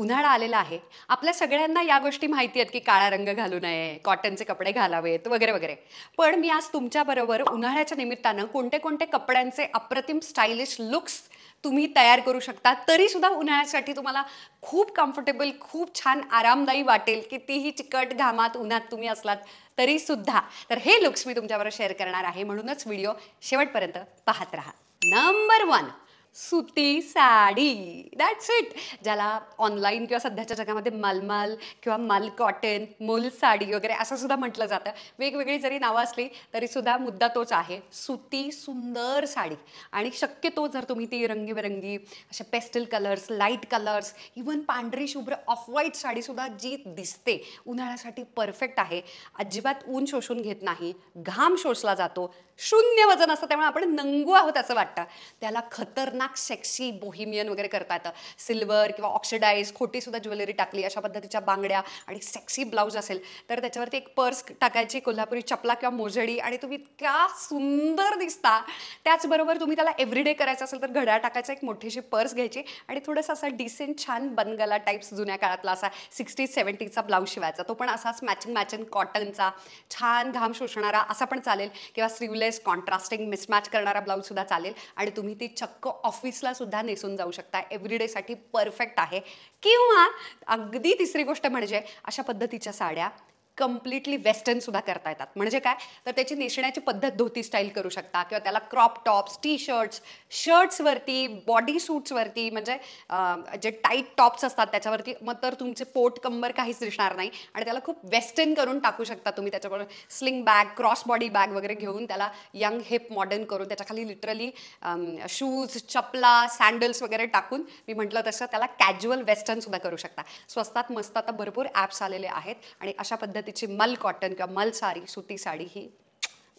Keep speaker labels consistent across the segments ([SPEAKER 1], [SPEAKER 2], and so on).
[SPEAKER 1] उन्हाळा आलेला आहे आपल्या सगळ्यांना या गोष्टी माहिती आहेत की काळा रंग घालू नये कॉटनचे कपडे घालावेत वगैरे वगैरे पण मी आज तुमच्याबरोबर उन्हाळ्याच्या निमित्तानं कोणते कोणते कपड्यांचे अप्रतिम स्टायलिश लुक्स तुम्ही तयार करू शकता तरीसुद्धा उन्हाळ्यासाठी तुम्हाला खूप कम्फर्टेबल खूप छान आरामदायी वाटेल कितीही चिकट घामात उन्हात तुम्ही असलात तरीसुद्धा तर हे लुक्स मी तुमच्याबरोबर शेअर करणार आहे म्हणूनच व्हिडिओ शेवटपर्यंत पाहत राहा नंबर वन सुती साडी दॅट्स इट ज्याला ऑनलाईन किंवा सध्याच्या जगामध्ये मालमाल किंवा माल कॉटन मोल साडी वगैरे असं सुद्धा म्हटलं जातं वेगवेगळी जरी नावं असली तरी सुद्धा मुद्दा तोच आहे सुती सुंदर साडी आणि शक्यतो जर तुम्ही ती रंगीबेरंगी अशा pastel colours light colours even पांढरी शुभ्र ऑफ व्हाईट साडीसुद्धा जी दिसते उन्हाळ्यासाठी परफेक्ट आहे अजिबात ऊन शोषून घेत नाही घाम शोषला जातो शून्य वजन असतं त्यामुळे आपण नंगू आहोत असं वाटतं त्याला खतरनाक खतरनाक सेक्सी बोहिमियन वगैरे करता येतं सिल्वर किंवा ऑक्सिडाईज खोटीसुद्धा ज्वेलरी टाकली अशा पद्धतीच्या बांगड्या आणि सेक्सी ब्लाऊज असेल तर त्याच्यावरती एक पर्स टाकायची कोल्हापुरी चपला किंवा मोजडी आणि तुम्ही इतक्या सुंदर दिसता त्याचबरोबर तुम्ही त्याला एव्हरीडे करायचं असेल तर घड्याळ टाकायचा एक मोठीशी पर्स घ्यायची आणि थोडंसं असा डिसेंट छान बनगला टाईप्स जुन्या काळातला असा सिक्स्टी सेवन्टीचा ब्लाऊज शिवायचा तो पण असाच मॅचिंग मॅचिंग कॉटनचा छान घाम शोषणारा असा पण चालेल किंवा स्लीवलेस कॉन्ट्रास्टिंग मिसमॅच करणारा सुद्धा चालेल आणि तुम्ही ती चक्क ऑफिसला सुद्धा नेसून जाऊ शकता एव्हरीडेसाठी परफेक्ट आहे किंवा अगदी तिसरी गोष्ट म्हणजे अशा पद्धतीच्या साड्या कम्प्लिटली वेस्टर्न सुद्धा करता येतात म्हणजे काय तर त्याची नेसण्याची पद्धत धोती स्टाईल करू शकता किंवा त्याला क्रॉप टॉप्स टी शर्ट्स शर्ट्सवरती बॉडी सूट्सवरती म्हणजे जे टाईट टॉप्स असतात त्याच्यावरती मग तर तुमचे पोट कंबर काहीच दिसणार नाही आणि त्याला खूप वेस्टर्न करून टाकू शकता तुम्ही त्याच्याबरोबर sling bag cross body bag वगैरे घेऊन त्याला यंग हिप मॉडर्न करून त्याच्याखाली लिटरली शूज चपला सँडल्स वगैरे टाकून मी म्हटलं तसं त्याला कॅज्युअल वेस्टर्नसुद्धा करू शकता स्वस्तात मस्त आता भरपूर ॲप्स आलेले आहेत आणि अशा पद्धती पद्धतीची मल कॉटन किंवा मल साडी सुती साडी ही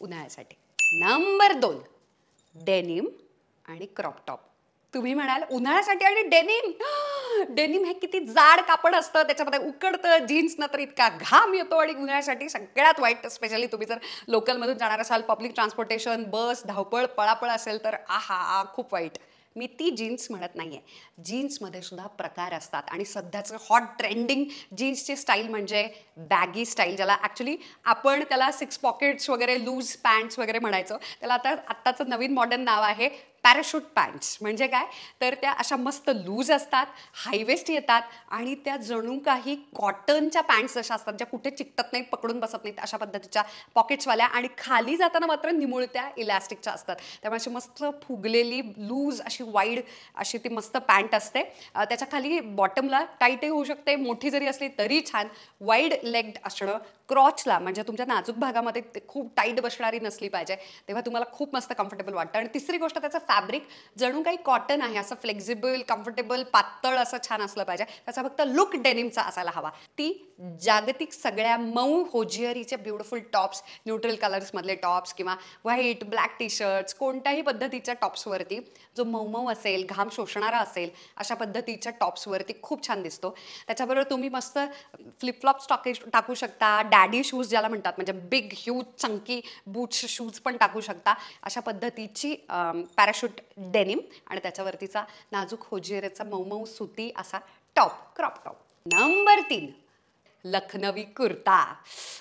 [SPEAKER 1] उन्हाळ्यासाठी नंबर दोन डेनिम आणि क्रॉपटॉप तुम्ही म्हणाल उन्हाळ्यासाठी आणि डेनिम डेनिम हे किती जाड कापड असतं त्याच्यामध्ये उकडतं जीन्स तर इतका घाम येतो आणि उन्हाळ्यासाठी सगळ्यात वाईट स्पेशली तुम्ही जर लोकलमधून जाणार असाल पब्लिक ट्रान्सपोर्टेशन बस धावपळ पळापळ असेल तर आहा खूप वाईट मी ती जीन्स म्हणत नाही आहे जीन्समध्ये सुद्धा प्रकार असतात आणि सध्याचं हॉट ट्रेंडिंग जीन्सची स्टाईल म्हणजे बॅगी स्टाईल ज्याला ॲक्च्युली आपण त्याला सिक्स पॉकेट्स वगैरे लूज पॅन्ट्स वगैरे म्हणायचं त्याला आता आत्ताचं नवीन मॉडर्न नाव आहे पॅराशूट पॅन्ट्स म्हणजे काय तर त्या अशा मस्त लूज असतात हायवेस्ट येतात आणि त्या जणू काही कॉटनच्या पॅन्ट्स अशा असतात ज्या कुठे चिकटत नाहीत पकडून बसत नाहीत अशा पद्धतीच्या पॉकेट्सवाल्या आणि खाली जाताना मात्र निमुळत्या इलॅस्टिकच्या असतात त्यामुळे अशी मस्त फुगलेली लूज अशी वाईड अशी ती मस्त पॅन्ट असते त्याच्या खाली बॉटमला टाईटही होऊ शकते मोठी जरी असली तरी छान वाईड लेग्ड असणं क्रॉचला म्हणजे तुमच्या नाजूक भागामध्ये खूप टाईट बसणारी नसली पाहिजे तेव्हा तुम्हाला खूप मस्त कम्फर्टेबल वाटतं आणि तिसरी गोष्ट त्याचं फॅब्रिक जणू काही कॉटन आहे असं फ्लेक्झिबल कम्फर्टेबल पातळ असं छान असलं पाहिजे त्याचा फक्त लुक डेनिमचा असायला हवा ती जागतिक सगळ्या मऊ होजिअरीचे ब्युटिफुल टॉप्स न्यूट्रल कलर्समधले टॉप्स किंवा व्हाईट ब्लॅक टी शर्ट्स कोणत्याही पद्धतीच्या टॉप्सवरती जो मऊ मऊ असेल घाम शोषणारा असेल अशा पद्धतीच्या टॉप्सवरती खूप छान दिसतो त्याच्याबरोबर तुम्ही मस्त फ्लिपफ्लॉप्स स्टॉकेज टाकू शकता डॅडी शूज ज्याला म्हणतात म्हणजे big huge chunky boots shoes पण टाकू शकता अशा पद्धतीची पॅराशूट पॅराशूट डेनिम आणि त्याच्यावरतीचा नाजूक होजेरेचा मऊ सुती असा टॉप क्रॉप टॉप नंबर तीन लखनवी कुर्ता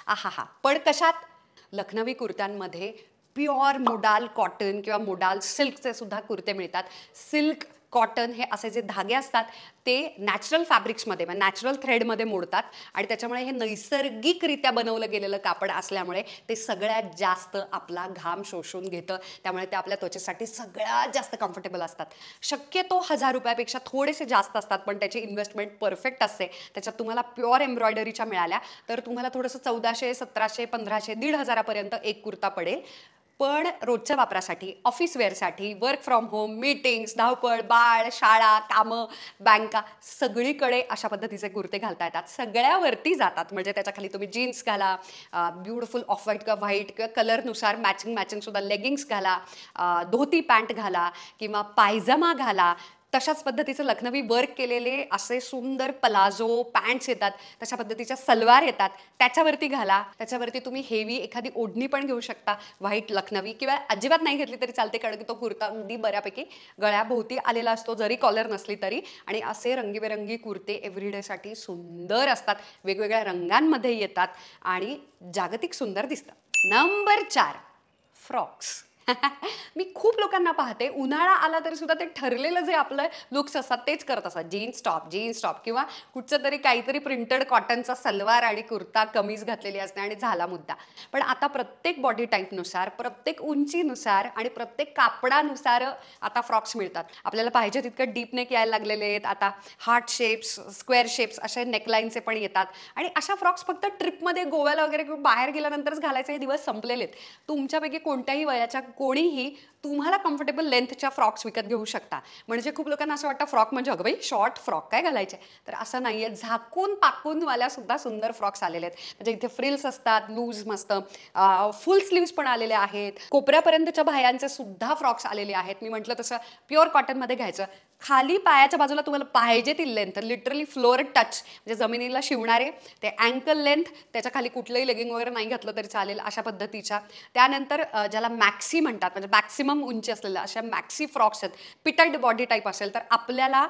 [SPEAKER 1] आहा हा पण कशात लखनवी कुर्त्यांमध्ये प्युअर मोडाल कॉटन किंवा मोडाल सिल्कचे सुद्धा कुर्ते मिळतात सिल्क कॉटन हे असे जे धागे असतात ते नॅचरल फॅब्रिक्समध्ये म्हणजे नॅचरल थ्रेडमध्ये मोडतात आणि त्याच्यामुळे हे नैसर्गिकरित्या बनवलं गेलेलं कापड असल्यामुळे ते सगळ्यात जास्त आपला घाम शोषून घेतं त्यामुळे ते आपल्या त्वचेसाठी सगळ्यात जास्त कम्फर्टेबल असतात शक्यतो हजार रुपयापेक्षा थोडेसे जास्त असतात पण त्याची इन्व्हेस्टमेंट परफेक्ट असते त्याच्यात तुम्हाला प्युअर एम्ब्रॉयडरीच्या मिळाल्या तर तुम्हाला थोडंसं चौदाशे सतराशे पंधराशे दीड हजारापर्यंत एक कुर्ता पडेल पण रोजच्या वापरासाठी ऑफिस वेअरसाठी वर्क फ्रॉम होम मीटिंग्स धावपळ बाळ शाळा कामं बँका सगळीकडे अशा पद्धतीचे कुर्ते घालता येतात सगळ्यावरती जातात म्हणजे त्याच्याखाली तुम्ही जीन्स घाला ब्युटिफुल ऑफ व्हाईट किंवा व्हाईट किंवा कलरनुसार मॅचिंग मॅचिंगसुद्धा लेगिंग्स घाला धोती पॅन्ट घाला किंवा पायजमा घाला तशाच पद्धतीचं लखनवी वर्क केलेले असे सुंदर पलाझो पॅन्ट्स येतात तशा पद्धतीच्या सलवार येतात त्याच्यावरती घाला त्याच्यावरती तुम्ही हेवी एखादी ओढणी पण घेऊ शकता व्हाईट लखनवी किंवा अजिबात नाही घेतली तरी चालते कारण की तो कुर्ता अगदी बऱ्यापैकी गळ्याभोवती आलेला असतो जरी कॉलर नसली तरी आणि असे रंगीबेरंगी कुर्ते एव्हरीडेसाठी सुंदर असतात वेगवेगळ्या रंगांमध्ये येतात आणि जागतिक सुंदर दिसतात नंबर चार फ्रॉक्स मी खूप लोकांना पाहते उन्हाळा आला तरी सुद्धा ते ठरलेलं जे आपलं लुक्स असतात तेच करत असतात जीन्स टॉप जीन्स टॉप किंवा कुठचं तरी काहीतरी प्रिंटेड कॉटनचा सलवार आणि कुर्ता कमीज घातलेली असते आणि झाला मुद्दा पण आता प्रत्येक बॉडी टाईपनुसार प्रत्येक उंचीनुसार आणि प्रत्येक कापडानुसार आता फ्रॉक्स मिळतात आपल्याला पाहिजे तितकं डीप नेक यायला लागलेले आहेत आता हार्ट शेप्स स्क्वेअर शेप्स असे नेकलाईनचे पण येतात आणि अशा फ्रॉक्स फक्त ट्रिपमध्ये गोव्याला वगैरे बाहेर गेल्यानंतरच घालायचे हे दिवस संपलेले आहेत तुमच्यापैकी कोणत्याही वयाच्या कोणीही तुम्हाला कम्फर्टेबल लेंथच्या फ्रॉक्स विकत घेऊ शकता म्हणजे खूप लोकांना असं वाटतं फ्रॉक म्हणजे अगं शॉर्ट फ्रॉक काय घालायचे तर असं नाही आहे झाकून सुद्धा सुंदर फ्रॉक्स आलेले आहेत म्हणजे इथे फ्रिल्स असतात लूज मस्त फुल स्लीव्स पण आलेले आहेत कोपऱ्यापर्यंतच्या बाह्यांचे सुद्धा फ्रॉक्स आलेले आहेत मी म्हटलं तसं प्युअर कॉटनमध्ये घ्यायचं खाली पायाच्या बाजूला तुम्हाला पाहिजे ती लेंथ लिटरली फ्लोअर टच म्हणजे जमिनीला शिवणारे ते अँकल लेंथ त्याच्या खाली कुठलंही लेगिंग वगैरे नाही घातलं तरी चालेल अशा पद्धतीच्या त्यानंतर ज्याला मॅक्सी म्हणतात म्हणजे मॅक्सिमम उंची असलेल्या अशा मॅक्सी फ्रॉक्स आहेत पिटर्ड बॉडी टाईप असेल तर आपल्याला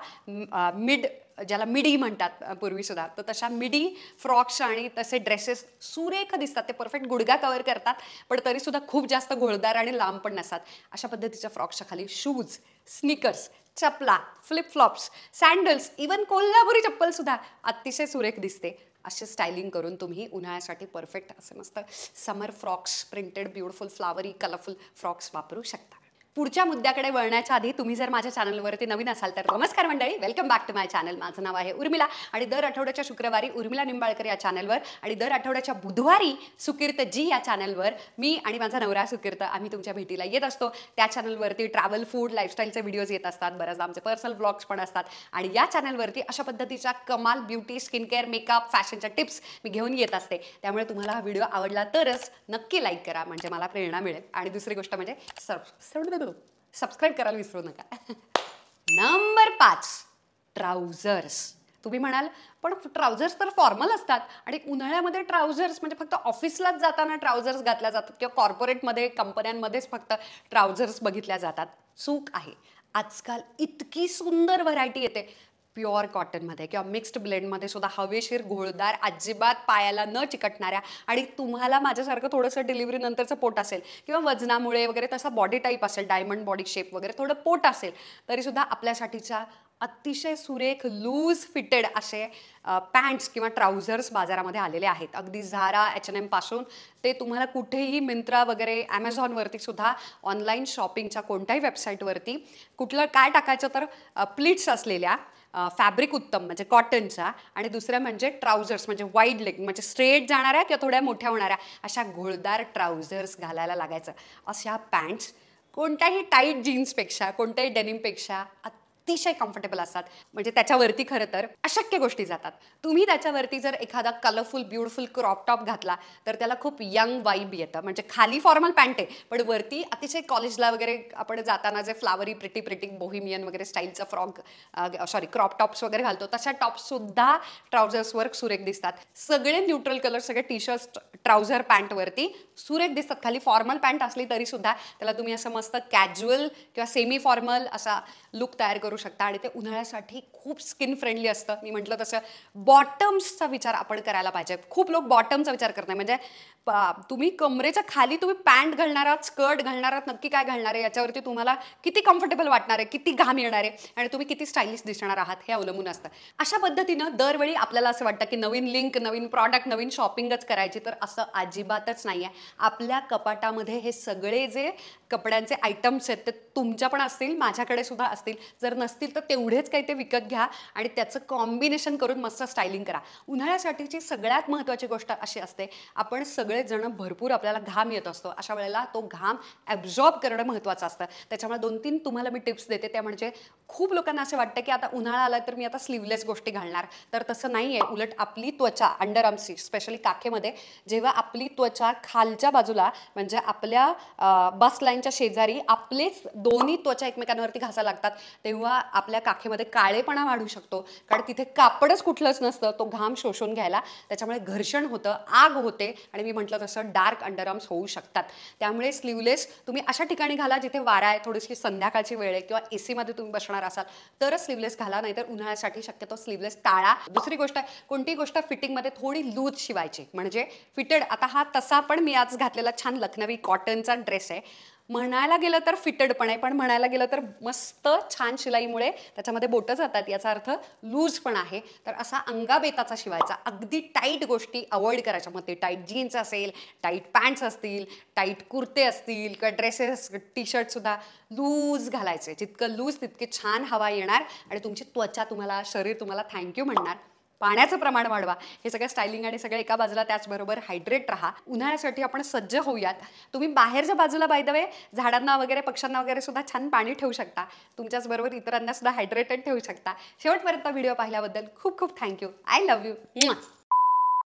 [SPEAKER 1] मिड ज्याला मिडी म्हणतात पूर्वीसुद्धा तर तशा मिडी फ्रॉक्स आणि तसे ड्रेसेस सुरेख दिसतात ते परफेक्ट गुडगा कवर करतात पण तरीसुद्धा खूप जास्त घोळदार आणि लांब पण नसतात अशा पद्धतीच्या फ्रॉक्सच्या खाली शूज स्निकर्स चपला flip flops sandals even Kolhapuri चप्पलसुद्धा अतिशय सुरेख दिसते असे स्टायलिंग करून तुम्ही उन्हाळ्यासाठी परफेक्ट असे मस्त summer frocks printed beautiful flowery colourful frocks वापरू शकता पुढच्या मुद्द्याकडे वळण्याच्या आधी तुम्ही जर माझ्या चॅनलवरती नवीन असाल तर नमस्कार मंडळी welcome back to my channel माझं नाव आहे उर्मिला आणि दर आठवड्याच्या शुक्रवारी उर्मिला निंबाळकर या चॅनलवर आणि दर आठवड्याच्या बुधवारी सुकीर्त जी या चॅनलवर मी आणि माझा नवरा सुकीर्त आम्ही तुमच्या भेटीला येत असतो त्या चॅनलवरती ट्रॅव्हल फूड लाईफस्टाईलचे व्हिडिओज येत असतात बऱ्याचदा आमचे पर्सनल ब्लॉग्स पण असतात आणि या चॅनलवरती अशा पद्धतीच्या कमाल ब्युटी स्किन केअर मेकअप फॅशनच्या टिप्स मी घेऊन येत असते त्यामुळे तुम्हाला हा व्हिडिओ आवडला तरच नक्की लाईक करा म्हणजे मला प्रेरणा मिळेल आणि दुसरी गोष्ट म्हणजे सर्व सबस्क्राईब करायला विसरू नका नंबर पाच ट्राउझर्स तुम्ही म्हणाल पण ट्राउझर्स तर फॉर्मल असतात आणि उन्हाळ्यामध्ये ट्राउझर्स म्हणजे फक्त ऑफिसलाच जाताना ट्राउजर्स घातल्या जातात किंवा कॉर्पोरेटमध्ये कंपन्यांमध्येच फक्त ट्राउझर्स बघितल्या जातात चूक आहे आजकाल इतकी सुंदर व्हरायटी येते प्युअर कॉटनमध्ये किंवा मिक्स्ड ब्लेंडमध्ये सुद्धा हवेशीर घोळदार अजिबात पायाला न चिकटणाऱ्या आणि तुम्हाला माझ्यासारखं थोडंसं डिलिव्हरी नंतरचं पोट असेल किंवा वजनामुळे वगैरे तसा बॉडी टाईप असेल डायमंड बॉडी शेप वगैरे थोडं पोट असेल तरीसुद्धा आपल्यासाठीच्या अतिशय सुरेख लूज फिटेड असे पॅन्ट्स किंवा ट्राउझर्स बाजारामध्ये आलेले आहेत अगदी झारा एच H&M एन एमपासून ते तुम्हाला कुठेही मिंत्रा वगैरे ॲमेझॉनवरती सुद्धा ऑनलाईन शॉपिंगच्या कोणत्याही वेबसाईटवरती कुठलं काय टाकायचं तर प्लीट्स असलेल्या फॅब्रिक उत्तम म्हणजे कॉटनचा आणि दुसरं म्हणजे ट्राउझर्स म्हणजे वाईड लेग म्हणजे स्ट्रेट जाणाऱ्या किंवा थोड्या मोठ्या होणाऱ्या अशा घोळदार ट्राउझर्स घालायला लागायचं अशा पॅन्ट्स कोणत्याही टाईट जीन्सपेक्षा कोणत्याही डेनिमपेक्षा अतिशय कम्फर्टेबल असतात म्हणजे त्याच्यावरती खरं तर अशक्य गोष्टी जातात तुम्ही त्याच्यावरती जर एखादा कलरफुल ब्युटिफुल क्रॉप टॉप घातला तर त्याला खूप यंग वाईब येतं म्हणजे खाली फॉर्मल पॅन्ट आहे पण वरती अतिशय कॉलेजला वगैरे आपण जाताना जे फ्लावरी प्रिटी प्रिटी बोहिमियन वगैरे स्टाईलचा फ्रॉक सॉरी क्रॉप टॉप्स वगैरे घालतो तशा टॉप्ससुद्धा वर्क सुरेख दिसतात सगळे न्यूट्रल कलर सगळे टी शर्ट ट्राउझर पॅन्टवरती सुरेख दिसतात खाली फॉर्मल पॅन्ट असली तरीसुद्धा त्याला तुम्ही असं मस्त कॅज्युअल किंवा सेमी फॉर्मल असा लुक तयार करू करू शकता आणि ते उन्हाळ्यासाठी खूप स्किन फ्रेंडली असतं मी म्हटलं तसं बॉटम्सचा विचार आपण करायला पाहिजे खूप लोक बॉटमचा विचार करत म्हणजे तुम्ही कमरेच्या खाली तुम्ही पॅन्ट घालणार आहात स्कर्ट घालणार आहात नक्की काय घालणार आहे याच्यावरती तुम्हाला किती कम्फर्टेबल वाटणार आहे किती घाम येणार आहे आणि तुम्ही किती स्टाईलिश दिसणार आहात हे अवलंबून असतं अशा पद्धतीनं दरवेळी आपल्याला असं वाटतं की नवीन लिंक नवीन प्रॉडक्ट नवीन शॉपिंगच करायची तर असं अजिबातच नाही आहे आपल्या कपाटामध्ये हे सगळे जे कपड्यांचे आयटम्स आहेत ते तुमच्या पण असतील माझ्याकडे सुद्धा असतील जर नसतील तर तेवढेच काही ते विकत घ्या आणि त्याचं कॉम्बिनेशन करून मस्त स्टायलिंग करा उन्हाळ्यासाठीची सगळ्यात महत्त्वाची गोष्ट अशी असते आपण सगळेजण भरपूर आपल्याला घाम येत असतो अशा वेळेला तो घाम ॲब्झॉर्ब करणं महत्त्वाचं असतं त्याच्यामुळे दोन तीन तुम्हाला मी टिप्स देते त्या म्हणजे खूप लोकांना असं वाटतं की आता उन्हाळा आला तर मी आता स्लीवलेस गोष्टी घालणार तर तसं नाही आहे उलट आपली त्वचा अंडर आर्म्सची स्पेशली काखेमध्ये जेव्हा आपली त्वचा खालच्या बाजूला म्हणजे आपल्या बस लाईनच्या शेजारी आपलेच दोन्ही त्वचा एकमेकांवरती घासा लागतात तेव्हा आपल्या काखेमध्ये काळेपणा वाढू शकतो कारण तिथे कापडच कुठलंच नसतं तो घाम शोषून घ्यायला त्याच्यामुळे घर्षण होतं आग होते आणि मी म्हटलं तसं डार्क अंडरआर्म्स होऊ शकतात त्यामुळे स्लीवलेस तुम्ही अशा ठिकाणी घाला जिथे वारा आहे थोडीशी संध्याकाळची वेळ आहे किंवा एसीमध्ये तुम्ही बसणार असाल तर स्लीवलेस घाला नाहीतर उन्हाळ्यासाठी शक्यतो स्लीवलेस टाळा दुसरी गोष्ट आहे कोणती गोष्ट फिटिंगमध्ये थोडी लूज शिवायची म्हणजे फिटेड आता हा तसा पण मी आज घातलेला छान लखनवी कॉटनचा ड्रेस आहे म्हणायला गेलं तर फिटेड पण आहे पण म्हणायला गेलं तर मस्त छान शिलाईमुळे त्याच्यामध्ये बोटं जातात याचा अर्थ लूज पण आहे तर असा अंगाबेताचा शिवायचा अगदी टाईट गोष्टी अवॉइड करायच्या मग टाईट जीन्स असेल टाईट पॅन्ट्स असतील टाईट कुर्ते असतील किंवा ड्रेसेस टी शर्टसुद्धा लूज घालायचे जितकं लूज तितके छान हवा येणार आणि तुमची त्वचा तुम्हाला शरीर तुम्हाला थँक्यू म्हणणार पाण्याचं प्रमाण वाढवा हे सगळं स्टायलिंग आणि सगळं एका बाजूला त्याचबरोबर हायड्रेट राहा उन्हाळ्यासाठी आपण सज्ज होऊयात तुम्ही बाहेरच्या बाजूला बाय द वे झाडांना वगैरे पक्ष्यांना वगैरे सुद्धा छान पाणी ठेवू शकता तुमच्याचबरोबर इतरांना सुद्धा हायड्रेटेड ठेवू शकता शेवटपर्यंत व्हिडिओ पाहिल्याबद्दल खूप खूप थँक्यू आय लव्ह यू